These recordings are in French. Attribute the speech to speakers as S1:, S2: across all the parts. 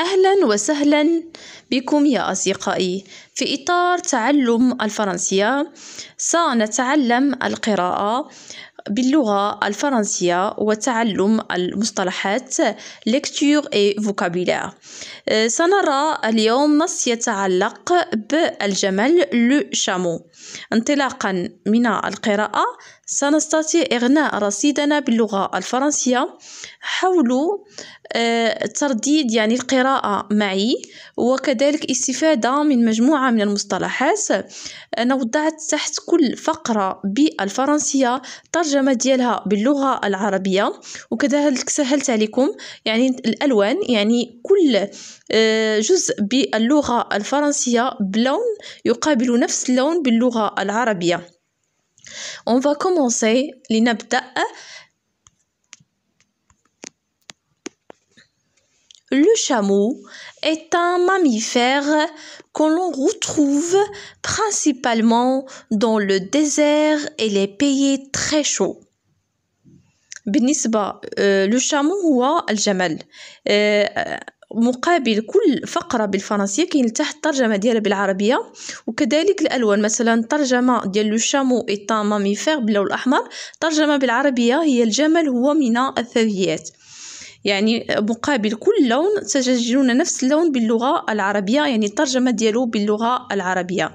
S1: أهلا وسهلا بكم يا أصدقائي في إطار تعلم الفرنسية سنتعلم القراءة باللغة الفرنسية وتعلم المصطلحات lecture et vocabulaire أه، سنرى اليوم نص يتعلق بالجمل لو شامو انطلاقا من القراءة سنستطيع إغناء رصيدنا باللغة الفرنسية حول آه، ترديد يعني القراءة معي وكذلك استفادة من مجموعة من المصطلحات أنا وضعت تحت كل فقرة بالفرنسية ترجمة ديالها باللغة العربية وكذلك سهلت عليكم يعني الألوان يعني كل آه، جزء باللغة الفرنسية بلون يقابل نفس اللون باللغة العربية On va commencer Le chameau est un mammifère que l'on retrouve principalement dans le désert et les pays très chauds. Euh, le chameau شامو هو الجمل مقابل كل فقرة بالفرنسية كاين تحت الترجمة ديالها بالعربية وكذلك الألوان مثلا الترجمة ديال لو شامو إيطان ماميفير باللون الأحمر ترجمة بالعربية هي الجمل هو من الثدييات يعني مقابل كل لون تسجلون نفس اللون باللغة العربية يعني الترجمة ديالو باللغة العربية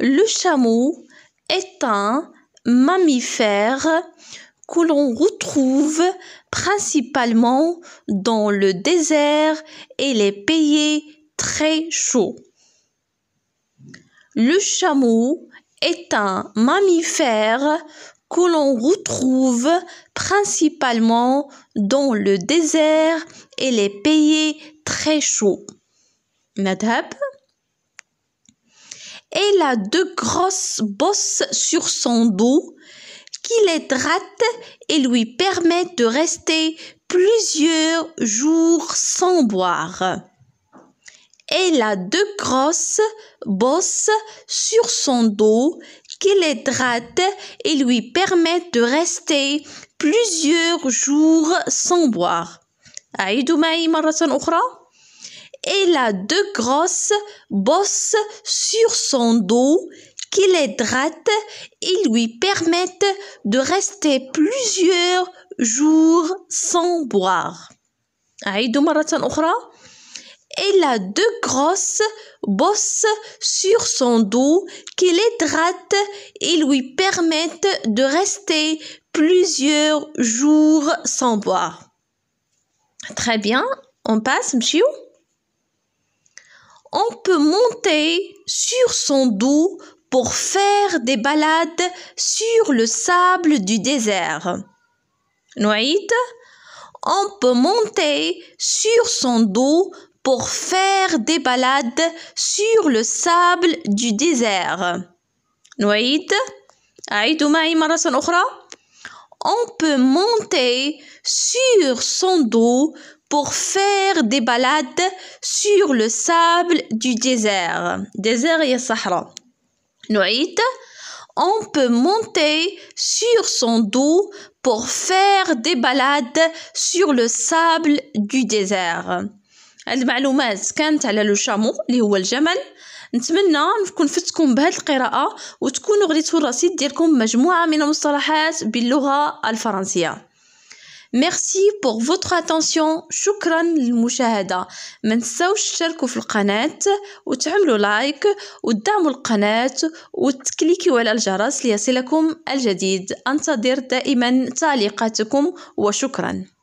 S1: Le chameau est un mammifère que l'on retrouve principalement dans le désert et les pays très chauds. Le chameau est un mammifère que l'on retrouve principalement dans le désert et les pays très chauds. Elle a deux grosses bosses sur son dos qui l'hydratent et lui permettent de rester plusieurs jours sans boire. Elle a deux grosses bosses sur son dos qui les l'hydratent et lui permettent de rester plusieurs jours sans boire. Elle a deux grosses bosses sur son dos qui l'hydratent et lui permettent de rester plusieurs jours sans boire. Elle a deux grosses bosses sur son dos qui l'hydratent et lui permettent de rester plusieurs jours sans boire. Très bien, on passe, monsieur on peut monter sur son dos pour faire des balades sur le sable du désert. Noïd, on peut monter sur son dos pour faire des balades sur le sable du désert. Noïd, on peut monter sur son dos pour faire des balades sur le sable du désert. Désert et Sahara. Nuit, on peut monter sur son dos pour faire des balades sur le sable du désert. هاد المعلومات كانت على لو شامو اللي هو الجمل نتمنى نكون فتكم بهاد القراءه وتكونوا غريتوا الرصيد ديالكم مجموعه من المصطلحات باللغه الفرنسيه ميرسي بور فوتر اتونسيون شكرا للمشاهده ما تنساوش تشتركوا في القناه وتعملوا لايك وتدعموا القناه وتكليكيوا على الجرس ليصلكم الجديد انتظر دائما تعليقاتكم وشكرا